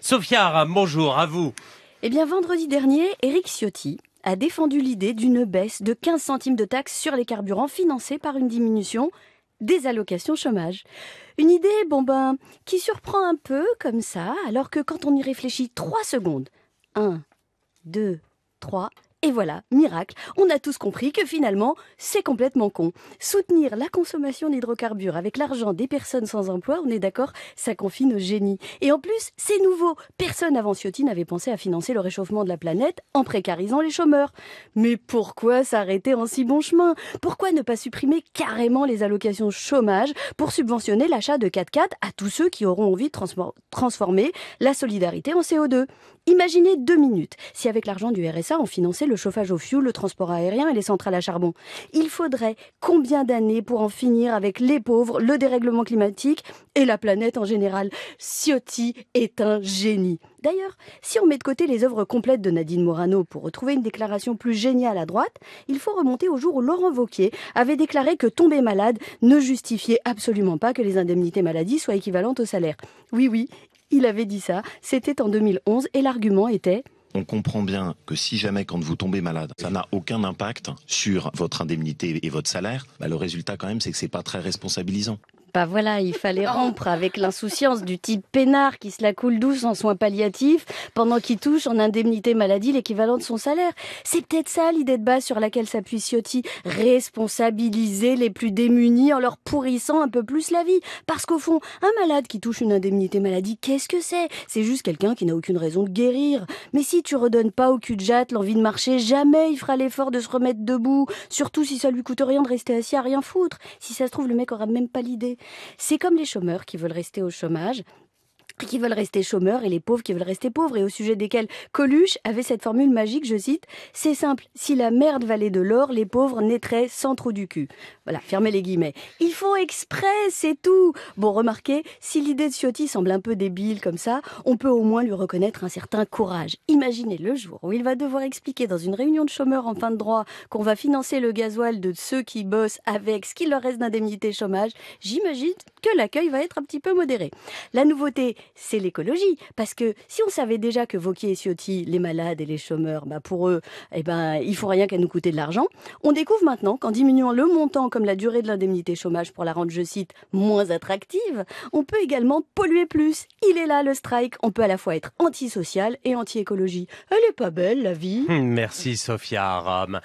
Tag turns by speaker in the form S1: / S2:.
S1: Sophia bonjour à vous. Eh bien, vendredi dernier, Eric Ciotti a défendu l'idée d'une baisse de 15 centimes de taxes sur les carburants financée par une diminution des allocations chômage. Une idée, bon ben, qui surprend un peu comme ça, alors que quand on y réfléchit 3 secondes, 1, 2, 3, et voilà, miracle, on a tous compris que finalement, c'est complètement con. Soutenir la consommation d'hydrocarbures avec l'argent des personnes sans emploi, on est d'accord, ça confine au génie. Et en plus, c'est nouveau. Personne avant Ciotti n'avait pensé à financer le réchauffement de la planète en précarisant les chômeurs. Mais pourquoi s'arrêter en si bon chemin Pourquoi ne pas supprimer carrément les allocations chômage pour subventionner l'achat de 4x4 à tous ceux qui auront envie de transformer la solidarité en CO2 Imaginez deux minutes si avec l'argent du RSA on finançait le le chauffage au fioul, le transport aérien et les centrales à charbon. Il faudrait combien d'années pour en finir avec les pauvres, le dérèglement climatique et la planète en général Ciotti est un génie. D'ailleurs, si on met de côté les œuvres complètes de Nadine Morano pour retrouver une déclaration plus géniale à droite, il faut remonter au jour où Laurent Vauquier avait déclaré que tomber malade ne justifiait absolument pas que les indemnités maladie soient équivalentes au salaire. Oui, oui, il avait dit ça, c'était en 2011 et l'argument était on comprend bien que si jamais quand vous tombez malade, ça n'a aucun impact sur votre indemnité et votre salaire, bah, le résultat quand même c'est que n'est pas très responsabilisant. Bah Voilà, il fallait oh. rompre avec l'insouciance du type peinard qui se la coule douce en soins palliatifs pendant qu'il touche en indemnité maladie l'équivalent de son salaire. C'est peut-être ça l'idée de base sur laquelle s'appuie Ciotti. Responsabiliser les plus démunis en leur pourrissant un peu plus la vie. Parce qu'au fond, un malade qui touche une indemnité maladie, qu'est-ce que c'est C'est juste quelqu'un qui n'a aucune raison de guérir. Mais si tu redonnes pas au cul de jatte l'envie de marcher, jamais il fera l'effort de se remettre debout. Surtout si ça lui coûte rien de rester assis à rien foutre. Si ça se trouve, le mec aura même pas l'idée. C'est comme les chômeurs qui veulent rester au chômage, qui veulent rester chômeurs et les pauvres qui veulent rester pauvres et au sujet desquels Coluche avait cette formule magique, je cite, c'est simple, si la merde valait de l'or, les pauvres naîtraient sans trou du cul. Voilà, fermez les guillemets. il faut exprès, c'est tout. Bon, remarquez, si l'idée de Ciotti semble un peu débile comme ça, on peut au moins lui reconnaître un certain courage. Imaginez le jour où il va devoir expliquer dans une réunion de chômeurs en fin de droit qu'on va financer le gasoil de ceux qui bossent avec ce qu'il leur reste d'indemnité chômage, j'imagine que l'accueil va être un petit peu modéré. La nouveauté, c'est l'écologie. Parce que si on savait déjà que Vauquier et Ciotti, les malades et les chômeurs, bah pour eux, eh ben, il faut rien qu'à nous coûter de l'argent, on découvre maintenant qu'en diminuant le montant comme la durée de l'indemnité chômage pour la rendre, je cite, moins attractive, on peut également polluer plus. Il est là le strike. On peut à la fois être antisocial et anti-écologie. Elle est pas belle, la vie. Merci, Sophia Aram.